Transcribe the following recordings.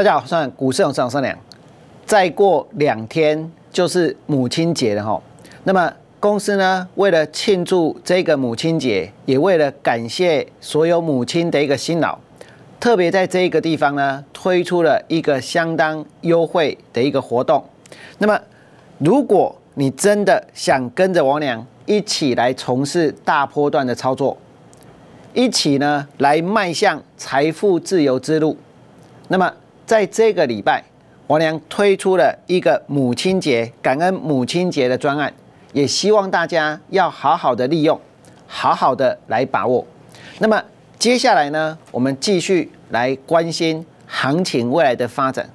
大家好，欢迎股市总市场王再过两天就是母亲节了哈，那么公司呢，为了庆祝这个母亲节，也为了感谢所有母亲的一个辛劳，特别在这个地方呢，推出了一个相当优惠的一个活动。那么，如果你真的想跟着王俩一起来从事大波段的操作，一起呢，来迈向财富自由之路，那么。在这个礼拜，王良推出了一个母亲节感恩母亲节的专案，也希望大家要好好的利用，好好的来把握。那么接下来呢，我们继续来关心行情未来的发展。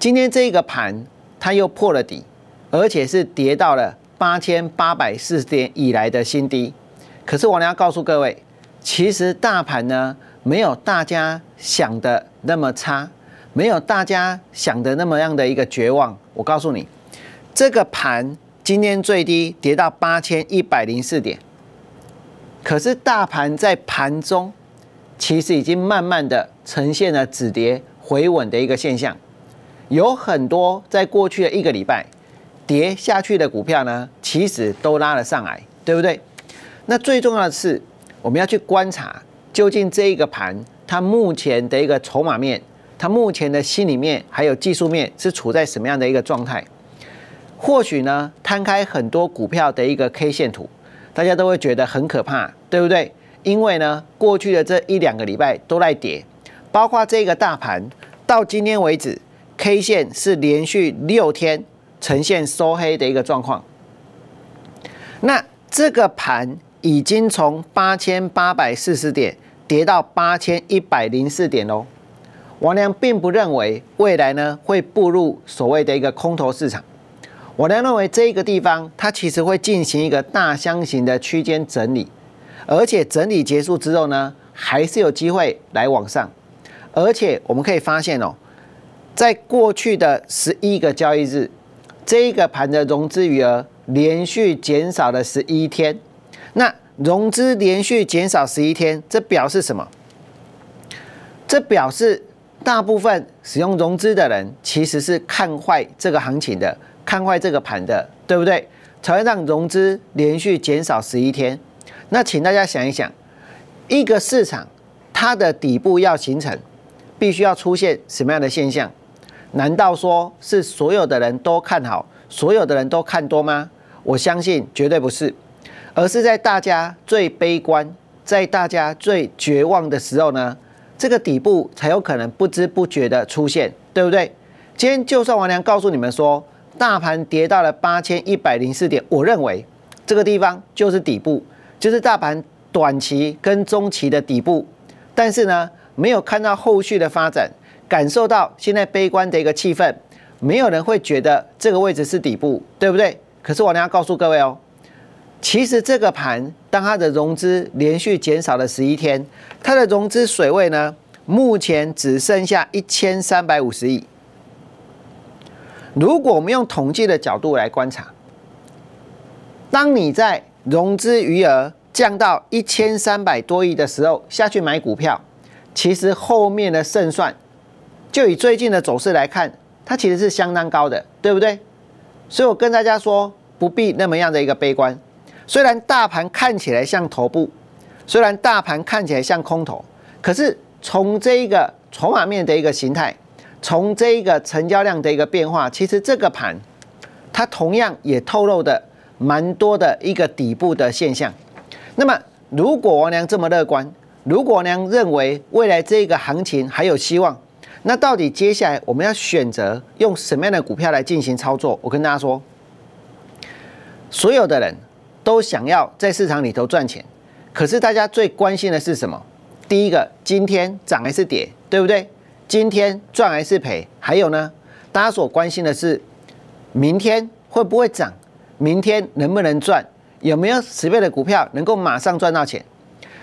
今天这个盘，它又破了底，而且是跌到了八千八百四十点以来的新低。可是王良要告诉各位，其实大盘呢，没有大家想的那么差。没有大家想的那么样的一个绝望，我告诉你，这个盘今天最低跌到八千一百零四点，可是大盘在盘中其实已经慢慢的呈现了止跌回稳的一个现象，有很多在过去的一个礼拜跌下去的股票呢，其实都拉了上来，对不对？那最重要的是，我们要去观察究竟这一个盘它目前的一个筹码面。他目前的心里面还有技术面是处在什么样的一个状态？或许呢，摊开很多股票的一个 K 线图，大家都会觉得很可怕，对不对？因为呢，过去的这一两个礼拜都在跌，包括这个大盘到今天为止，K 线是连续六天呈现收黑的一个状况。那这个盘已经从八千八百四十点跌到八千一百零四点喽。王良并不认为未来呢会步入所谓的一个空头市场。王良认为这一个地方它其实会进行一个大箱型的区间整理，而且整理结束之后呢还是有机会来往上。而且我们可以发现哦，在过去的十一个交易日，这一个盘的融资余额连续减少了十一天。那融资连续减少十一天，这表示什么？这表示。大部分使用融资的人其实是看坏这个行情的，看坏这个盘的，对不对？才会让融资连续减少十一天。那请大家想一想，一个市场它的底部要形成，必须要出现什么样的现象？难道说是所有的人都看好，所有的人都看多吗？我相信绝对不是，而是在大家最悲观，在大家最绝望的时候呢？这个底部才有可能不知不觉的出现，对不对？今天就算王良告诉你们说，大盘跌到了八千一百零四点，我认为这个地方就是底部，就是大盘短期跟中期的底部。但是呢，没有看到后续的发展，感受到现在悲观的一个气氛，没有人会觉得这个位置是底部，对不对？可是王良告诉各位哦，其实这个盘。它的融资连续减少了十一天，它的融资水位呢，目前只剩下一千三百五十亿。如果我们用统计的角度来观察，当你在融资余额降到一千三百多亿的时候下去买股票，其实后面的胜算，就以最近的走势来看，它其实是相当高的，对不对？所以我跟大家说，不必那么样的一个悲观。虽然大盘看起来像头部，虽然大盘看起来像空头，可是从这一个筹码面的一个形态，从这一个成交量的一个变化，其实这个盘它同样也透露的蛮多的一个底部的现象。那么，如果王良这么乐观，如果王良认为未来这个行情还有希望，那到底接下来我们要选择用什么样的股票来进行操作？我跟大家说，所有的人。都想要在市场里头赚钱，可是大家最关心的是什么？第一个，今天涨还是跌，对不对？今天赚还是赔？还有呢，大家所关心的是，明天会不会涨？明天能不能赚？有没有十倍的股票能够马上赚到钱？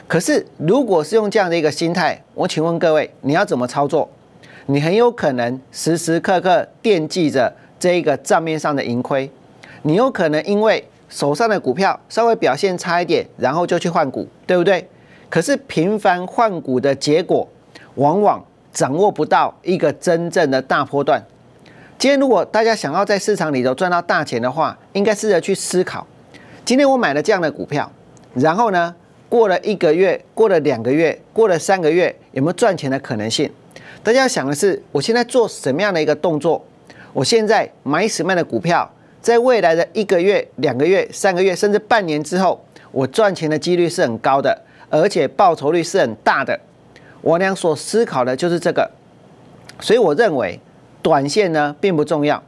可是，如果是用这样的一个心态，我请问各位，你要怎么操作？你很有可能时时刻刻惦记着这一个账面上的盈亏，你有可能因为。手上的股票稍微表现差一点，然后就去换股，对不对？可是频繁换股的结果，往往掌握不到一个真正的大波段。今天如果大家想要在市场里头赚到大钱的话，应该试着去思考：今天我买了这样的股票，然后呢，过了一个月，过了两个月，过了三个月，有没有赚钱的可能性？大家要想的是，我现在做什么样的一个动作？我现在买什么样的股票？在未来的一个月、两个月、三个月，甚至半年之后，我赚钱的几率是很高的，而且报酬率是很大的。我俩所思考的就是这个，所以我认为短线呢并不重要。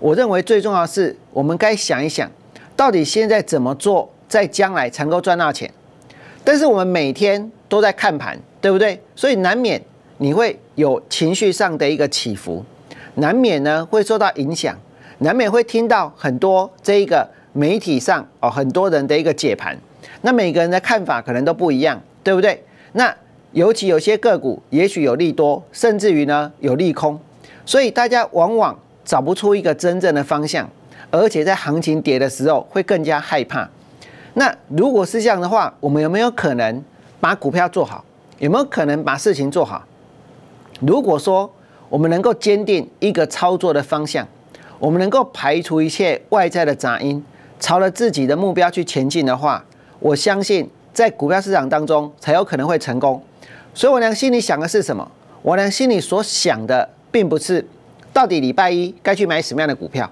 我认为最重要的是我们该想一想，到底现在怎么做，在将来才能够赚到钱。但是我们每天都在看盘，对不对？所以难免你会有情绪上的一个起伏，难免呢会受到影响。难免会听到很多这一个媒体上哦很多人的一个解盘，那每个人的看法可能都不一样，对不对？那尤其有些个股也许有利多，甚至于呢有利空，所以大家往往找不出一个真正的方向，而且在行情跌的时候会更加害怕。那如果是这样的话，我们有没有可能把股票做好？有没有可能把事情做好？如果说我们能够坚定一个操作的方向。我们能够排除一切外在的杂音，朝着自己的目标去前进的话，我相信在股票市场当中才有可能会成功。所以我娘心里想的是什么？我娘心里所想的并不是到底礼拜一该去买什么样的股票，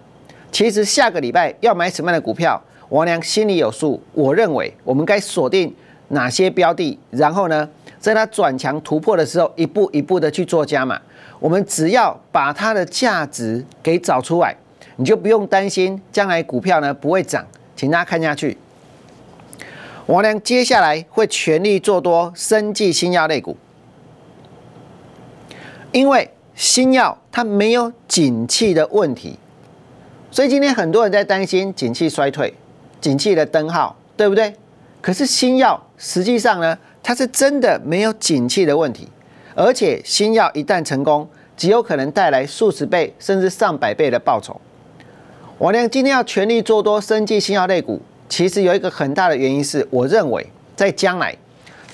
其实下个礼拜要买什么样的股票，我娘心里有数。我认为我们该锁定哪些标的，然后呢，在它转强突破的时候，一步一步的去做加码。我们只要把它的价值给找出来，你就不用担心将来股票呢不会涨。请大家看下去，王良接下来会全力做多生技新药类股，因为新药它没有景气的问题，所以今天很多人在担心景气衰退、景气的灯号，对不对？可是新药实际上呢，它是真的没有景气的问题，而且新药一旦成功，极有可能带来数十倍甚至上百倍的报酬。我呢今天要全力做多生技新药类股，其实有一个很大的原因，是我认为在将来，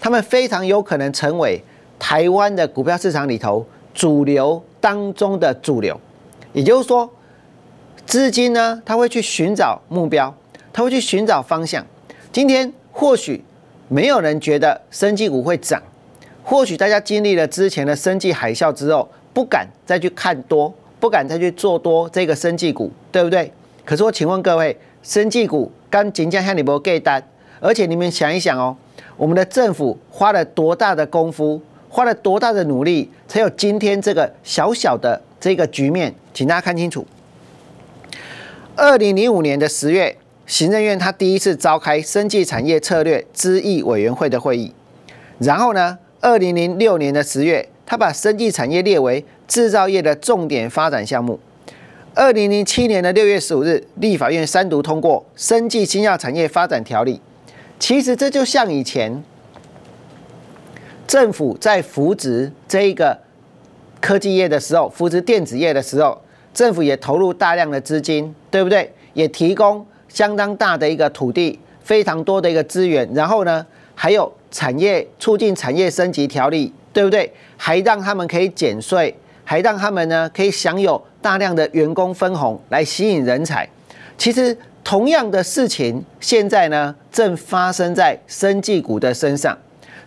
他们非常有可能成为台湾的股票市场里头主流当中的主流。也就是说，资金呢，他会去寻找目标，他会去寻找方向。今天或许没有人觉得生技股会涨，或许大家经历了之前的生技海啸之后。不敢再去看多，不敢再去做多这个生技股，对不对？可是我请问各位，生技股刚即将向你们给单，而且你们想一想哦，我们的政府花了多大的功夫，花了多大的努力，才有今天这个小小的这个局面？请大家看清楚。二零零五年的十月，行政院他第一次召开生技产业策略咨议委员会的会议，然后呢，二零零六年的十月。他把生技产业列为制造业的重点发展项目。二零零七年的六月十五日，立法院三读通过《生技新药产业发展条例》。其实这就像以前政府在扶植这一个科技业的时候，扶植电子业的时候，政府也投入大量的资金，对不对？也提供相当大的一个土地，非常多的一个资源。然后呢，还有产业促进产业升级条例。对不对？还让他们可以减税，还让他们呢可以享有大量的员工分红来吸引人才。其实同样的事情现在呢正发生在生技股的身上，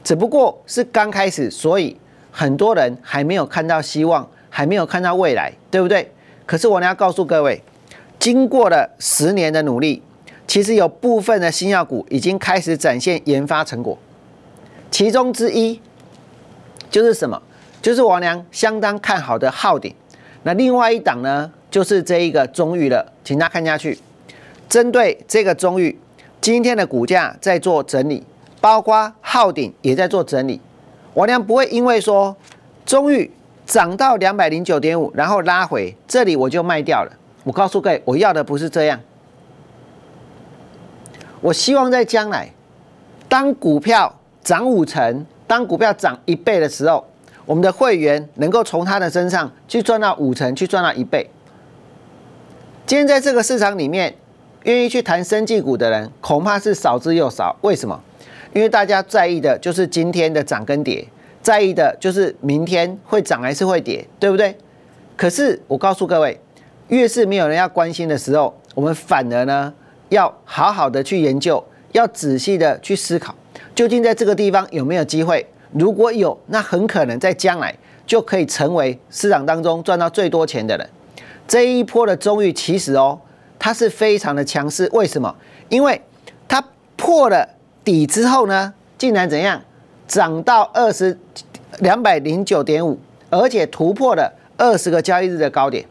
只不过是刚开始，所以很多人还没有看到希望，还没有看到未来，对不对？可是我呢要告诉各位，经过了十年的努力，其实有部分的新药股已经开始展现研发成果，其中之一。就是什么？就是王良相当看好的昊鼎。那另外一档呢？就是这一个中域了。请大家看下去。针对这个中域，今天的股价在做整理，包括昊鼎也在做整理。王良不会因为说中域涨到两百零九点五，然后拉回这里我就卖掉了。我告诉各位，我要的不是这样。我希望在将来，当股票涨五成。当股票涨一倍的时候，我们的会员能够从他的身上去赚到五成，去赚到一倍。今天在这个市场里面，愿意去谈生计股的人恐怕是少之又少。为什么？因为大家在意的就是今天的涨跟跌，在意的就是明天会涨还是会跌，对不对？可是我告诉各位，越是没有人要关心的时候，我们反而呢，要好好的去研究，要仔细的去思考。究竟在这个地方有没有机会？如果有，那很可能在将来就可以成为市场当中赚到最多钱的人。这一波的中遇，其实哦，它是非常的强势。为什么？因为它破了底之后呢，竟然怎样涨到二十两百零九点五，而且突破了二十个交易日的高点。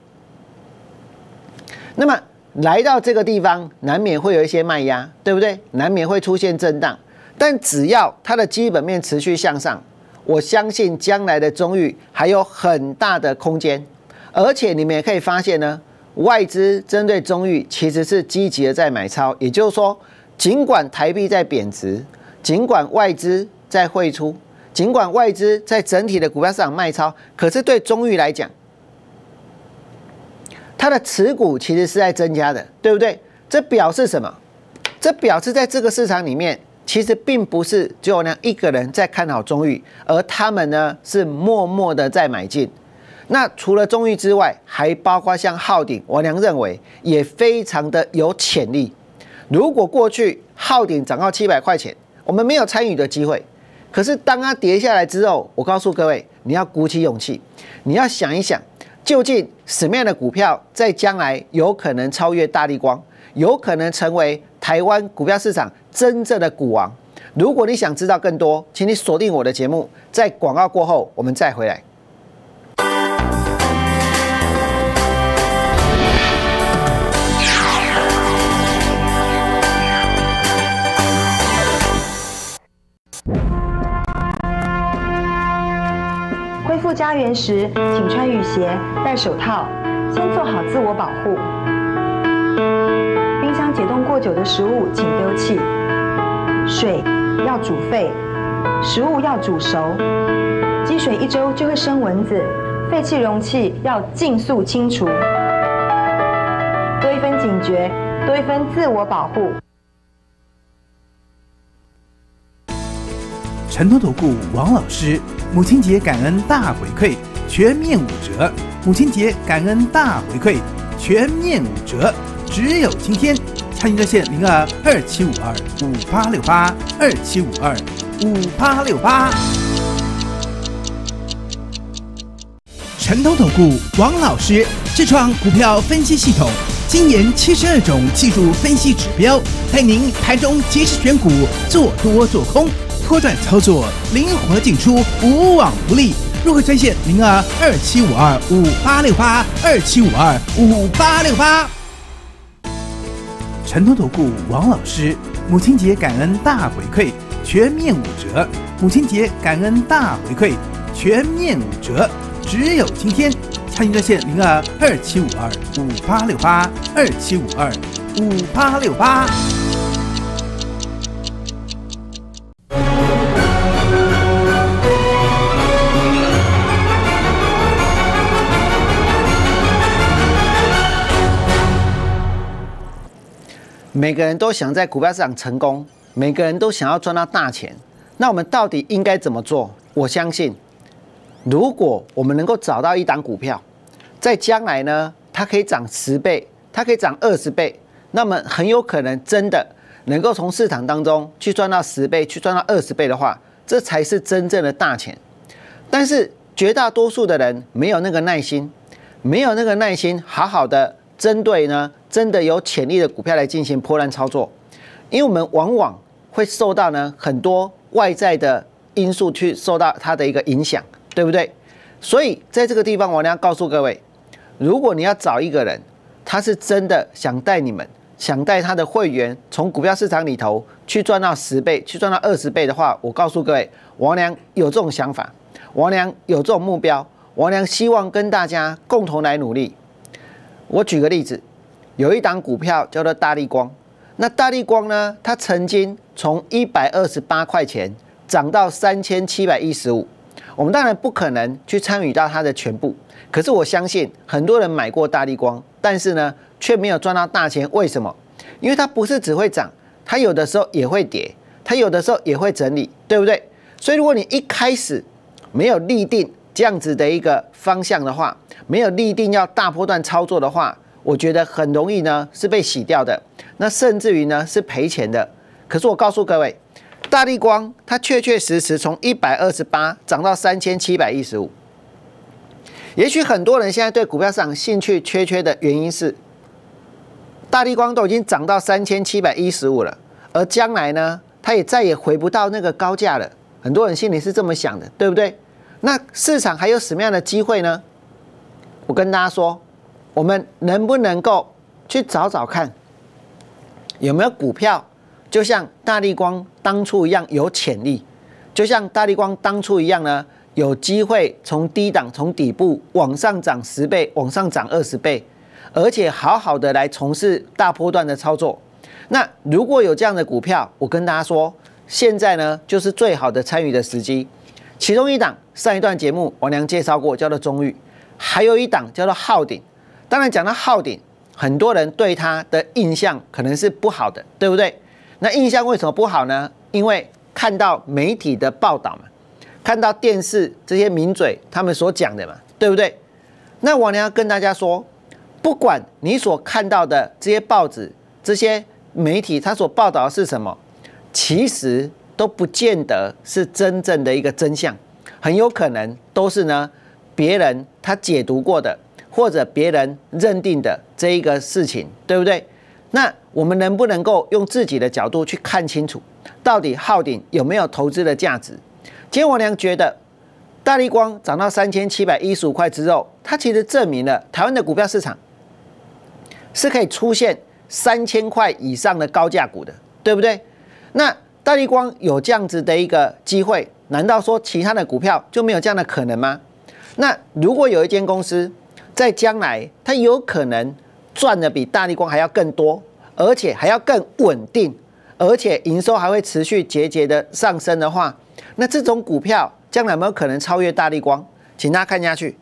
那么来到这个地方，难免会有一些卖压，对不对？难免会出现震荡。但只要它的基本面持续向上，我相信将来的中裕还有很大的空间。而且你们也可以发现呢，外资针对中裕其实是积极的在买超。也就是说，尽管台币在贬值，尽管外资在汇出，尽管外资在整体的股票市场卖超，可是对中裕来讲，它的持股其实是在增加的，对不对？这表示什么？这表示在这个市场里面。其实并不是只有娘一个人在看好中裕，而他们呢是默默的在买进。那除了中裕之外，还包括像浩鼎，我娘认为也非常的有潜力。如果过去浩鼎涨到七百块钱，我们没有参与的机会。可是当它跌下来之后，我告诉各位，你要鼓起勇气，你要想一想，究竟什么样的股票在将来有可能超越大力光，有可能成为？台湾股票市场真正的股王，如果你想知道更多，请你锁定我的节目，在广告过后我们再回来。恢复家园时，请穿雨鞋、戴手套，先做好自我保护。解冻过久的食物请丢弃，水要煮沸，食物要煮熟，积水一周就会生蚊子，废弃容器要尽速清除。多一分警觉，多一分自我保护。成都投顾王老师，母亲节感恩大回馈，全面五折。母亲节感恩大回馈，全面五折，只有今天。欢迎热线零二二七五二五八六八二七五二五八六八。陈投投顾王老师智创股票分析系统，今年七十二种技术分析指标，带您盘中及时选股，做多做空，拖短操作，灵活进出，无往不利。入会热线零二二七五二五八六八二七五二五八六八。成都投顾王老师，母亲节感恩大回馈，全面五折。母亲节感恩大回馈，全面五折，只有今天。参与热线零二二七五二五八六八二七五二五八六八。每个人都想在股票市场成功，每个人都想要赚到大钱。那我们到底应该怎么做？我相信，如果我们能够找到一档股票，在将来呢，它可以涨十倍，它可以涨二十倍，那么很有可能真的能够从市场当中去赚到十倍，去赚到二十倍的话，这才是真正的大钱。但是绝大多数的人没有那个耐心，没有那个耐心，好好的。针对呢，真的有潜力的股票来进行破烂操作，因为我们往往会受到呢很多外在的因素去受到它的一个影响，对不对？所以在这个地方，王良告诉各位，如果你要找一个人，他是真的想带你们，想带他的会员从股票市场里头去赚到十倍，去赚到二十倍的话，我告诉各位，王良有这种想法，王良有这种目标，王良希望跟大家共同来努力。我举个例子，有一档股票叫做大力光，那大力光呢，它曾经从一百二十八块钱涨到三千七百一十五。我们当然不可能去参与到它的全部，可是我相信很多人买过大力光，但是呢，却没有赚到大钱。为什么？因为它不是只会涨，它有的时候也会跌，它有的时候也会整理，对不对？所以如果你一开始没有立定，这样子的一个方向的话，没有立定要大波段操作的话，我觉得很容易呢是被洗掉的，那甚至于呢是赔钱的。可是我告诉各位，大地光它确确实实从一百二十八涨到三千七百一十五。也许很多人现在对股票市场兴趣缺缺的原因是，大地光都已经涨到三千七百一十五了，而将来呢，它也再也回不到那个高价了。很多人心里是这么想的，对不对？那市场还有什么样的机会呢？我跟大家说，我们能不能够去找找看，有没有股票，就像大力光当初一样有潜力，就像大力光当初一样呢，有机会从低档从底部往上涨十倍，往上涨二十倍，而且好好的来从事大波段的操作。那如果有这样的股票，我跟大家说，现在呢就是最好的参与的时机。其中一档上一段节目，王娘介绍过，叫做中裕；还有一档叫做昊鼎。当然，讲到昊鼎，很多人对他的印象可能是不好的，对不对？那印象为什么不好呢？因为看到媒体的报道嘛，看到电视这些名嘴他们所讲的嘛，对不对？那王娘跟大家说，不管你所看到的这些报纸、这些媒体他所报道的是什么，其实。都不见得是真正的一个真相，很有可能都是呢别人他解读过的，或者别人认定的这一个事情，对不对？那我们能不能够用自己的角度去看清楚，到底浩鼎有没有投资的价值？今天我娘觉得，大力光涨到三千七百一十五块之后，它其实证明了台湾的股票市场是可以出现三千块以上的高价股的，对不对？那。大立光有这样子的一个机会，难道说其他的股票就没有这样的可能吗？那如果有一间公司在将来它有可能赚的比大立光还要更多，而且还要更稳定，而且营收还会持续节节的上升的话，那这种股票将来有没有可能超越大立光？请大家看下去。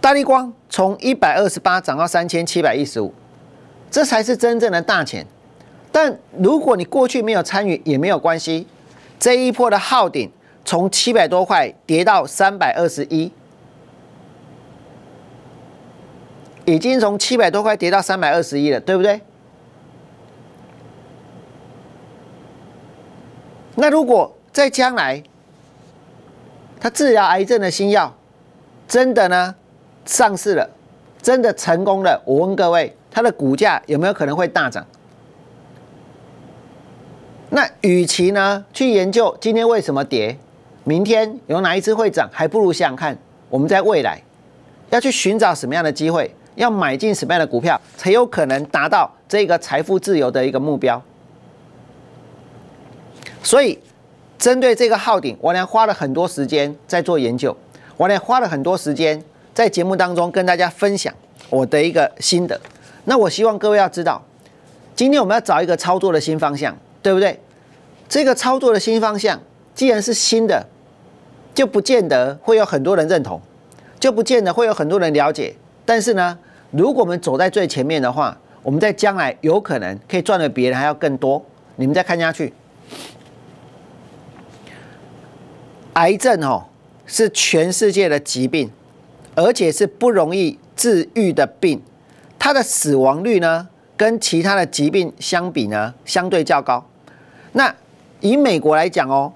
大立光从一百二十八涨到三千七百一十五，这才是真正的大钱。但如果你过去没有参与也没有关系，这一波的号顶从七百多块跌到三百二十一，已经从七百多块跌到三百二十一了，对不对？那如果在将来，它治疗癌症的新药真的呢上市了，真的成功了，我问各位，它的股价有没有可能会大涨？那与其呢去研究今天为什么跌，明天有哪一只会涨，还不如想想看我们在未来要去寻找什么样的机会，要买进什么样的股票，才有可能达到这个财富自由的一个目标。所以针对这个号顶，我呢花了很多时间在做研究，我呢花了很多时间在节目当中跟大家分享我的一个心得。那我希望各位要知道，今天我们要找一个操作的新方向。对不对？这个操作的新方向，既然是新的，就不见得会有很多人认同，就不见得会有很多人了解。但是呢，如果我们走在最前面的话，我们在将来有可能可以赚的比别人还要更多。你们再看下去，癌症哦，是全世界的疾病，而且是不容易治愈的病，它的死亡率呢，跟其他的疾病相比呢，相对较高。那以美国来讲哦，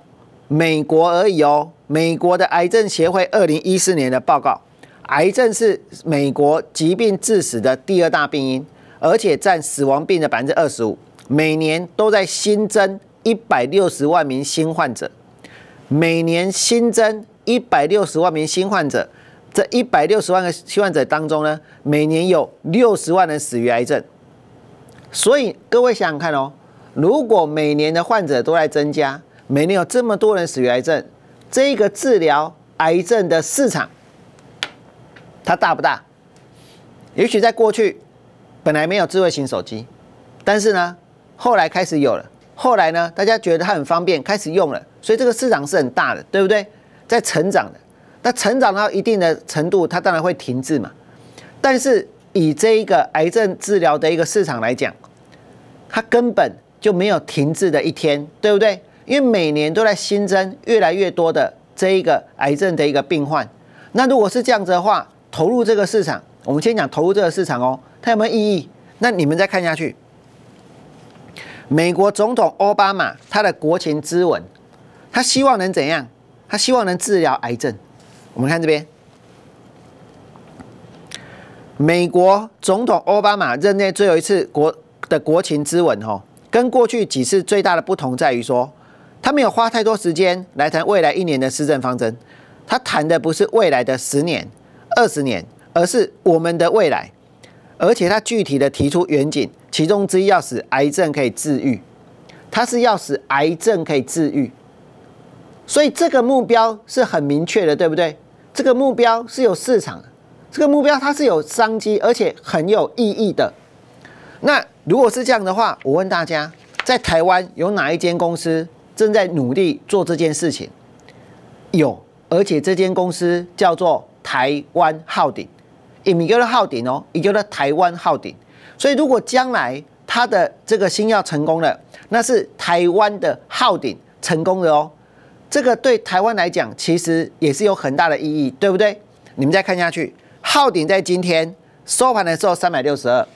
美国而已哦。美国的癌症协会二零一四年的报告，癌症是美国疾病致死的第二大病因，而且占死亡病的百分之二十五，每年都在新增一百六十万名新患者，每年新增一百六十万名新患者。这一百六十万个新患者当中呢，每年有六十万人死于癌症。所以各位想想看哦。如果每年的患者都在增加，每年有这么多人死于癌症，这一个治疗癌症的市场，它大不大？也许在过去本来没有智慧型手机，但是呢，后来开始有了，后来呢，大家觉得它很方便，开始用了，所以这个市场是很大的，对不对？在成长的，那成长到一定的程度，它当然会停滞嘛。但是以这一个癌症治疗的一个市场来讲，它根本。就没有停滞的一天，对不对？因为每年都在新增越来越多的这一个癌症的一个病患。那如果是这样子的话，投入这个市场，我们先讲投入这个市场哦，它有没有意义？那你们再看下去。美国总统奥巴马他的国情咨文，他希望能怎样？他希望能治疗癌症。我们看这边，美国总统奥巴马任内最后一次国的国情咨文哦。跟过去几次最大的不同在于，说他没有花太多时间来谈未来一年的施政方针，他谈的不是未来的十年、二十年，而是我们的未来。而且他具体的提出远景，其中之一要使癌症可以治愈，他是要使癌症可以治愈，所以这个目标是很明确的，对不对？这个目标是有市场的，这个目标它是有商机，而且很有意义的。那如果是这样的话，我问大家，在台湾有哪一间公司正在努力做这件事情？有，而且这间公司叫做台湾昊鼎 i m m i g r 鼎哦也 m m 台湾昊鼎。所以如果将来它的这个新药成功了，那是台湾的昊鼎成功了哦。这个对台湾来讲，其实也是有很大的意义，对不对？你们再看下去，昊鼎在今天收盘的时候三百六十二。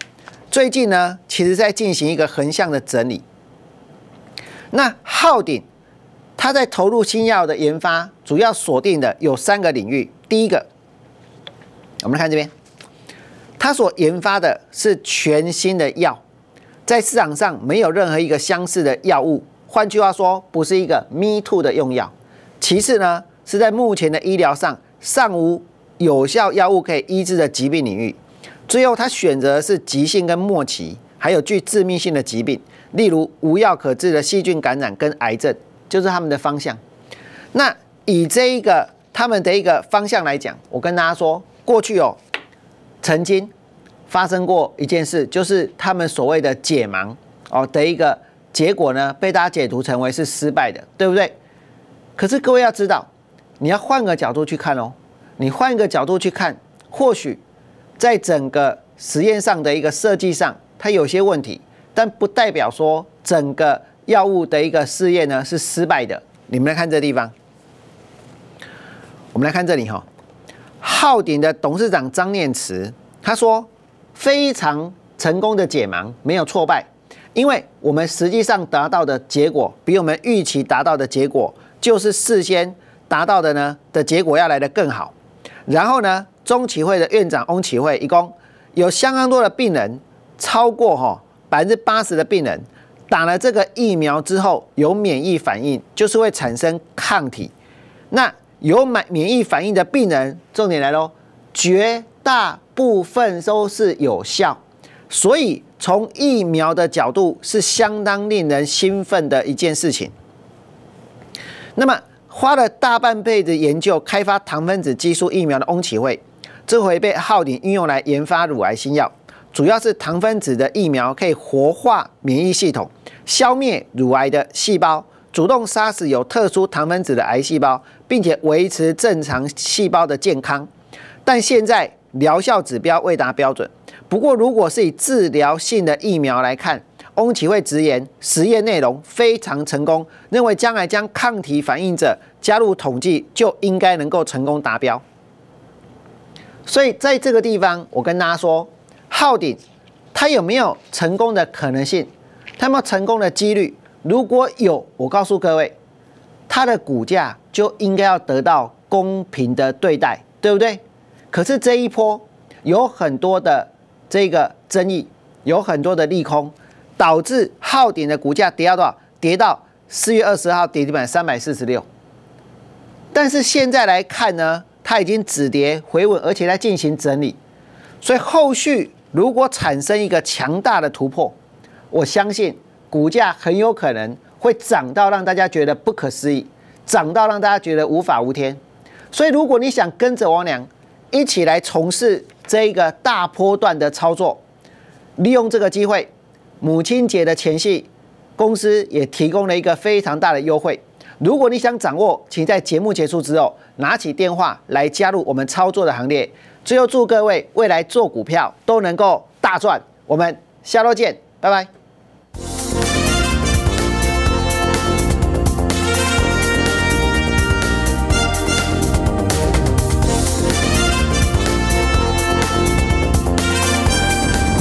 最近呢，其实在进行一个横向的整理。那浩鼎，它在投入新药的研发，主要锁定的有三个领域。第一个，我们来看这边，它所研发的是全新的药，在市场上没有任何一个相似的药物。换句话说，不是一个 me too 的用药。其次呢，是在目前的医疗上尚无有效药物可以医治的疾病领域。最后，他选择是急性跟末期，还有具致命性的疾病，例如无药可治的细菌感染跟癌症，就是他们的方向。那以这一个他们的一个方向来讲，我跟大家说，过去哦，曾经发生过一件事，就是他们所谓的解盲哦的一个结果呢，被大家解读成为是失败的，对不对？可是各位要知道，你要换个角度去看哦，你换一个角度去看，或许。在整个实验上的一个设计上，它有些问题，但不代表说整个药物的一个试验呢是失败的。你们来看这地方，我们来看这里哈。浩鼎的董事长张念慈他说：“非常成功的解盲，没有挫败，因为我们实际上达到的结果，比我们预期达到的结果，就是事先达到的呢的结果要来的更好。”然后呢？中企会的院长翁启惠，一共有相当多的病人，超过哈百分之八十的病人打了这个疫苗之后有免疫反应，就是会产生抗体。那有免免疫反应的病人，重点来喽，绝大部分都是有效，所以从疫苗的角度是相当令人兴奋的一件事情。那么花了大半辈子研究开发糖分子激素疫苗的翁启惠。这回被浩鼎运用来研发乳癌新药，主要是糖分子的疫苗可以活化免疫系统，消灭乳癌的细胞，主动杀死有特殊糖分子的癌细胞，并且维持正常细胞的健康。但现在疗效指标未达标准。不过，如果是以治疗性的疫苗来看，翁启慧直言实验内容非常成功，认为将来将抗体反应者加入统计，就应该能够成功达标。所以在这个地方，我跟大家说，昊鼎它有没有成功的可能性？它有没有成功的几率？如果有，我告诉各位，它的股价就应该要得到公平的对待，对不对？可是这一波有很多的这个争议，有很多的利空，导致昊鼎的股价跌到多少？跌到四月二十号跌地板三百四十六。但是现在来看呢？它已经止跌回稳，而且在进行整理，所以后续如果产生一个强大的突破，我相信股价很有可能会涨到让大家觉得不可思议，涨到让大家觉得无法无天。所以如果你想跟着王良一起来从事这一个大波段的操作，利用这个机会，母亲节的前夕，公司也提供了一个非常大的优惠。如果你想掌握，请在节目结束之后。拿起电话来加入我们操作的行列。最后祝各位未来做股票都能够大赚。我们下周见，拜拜。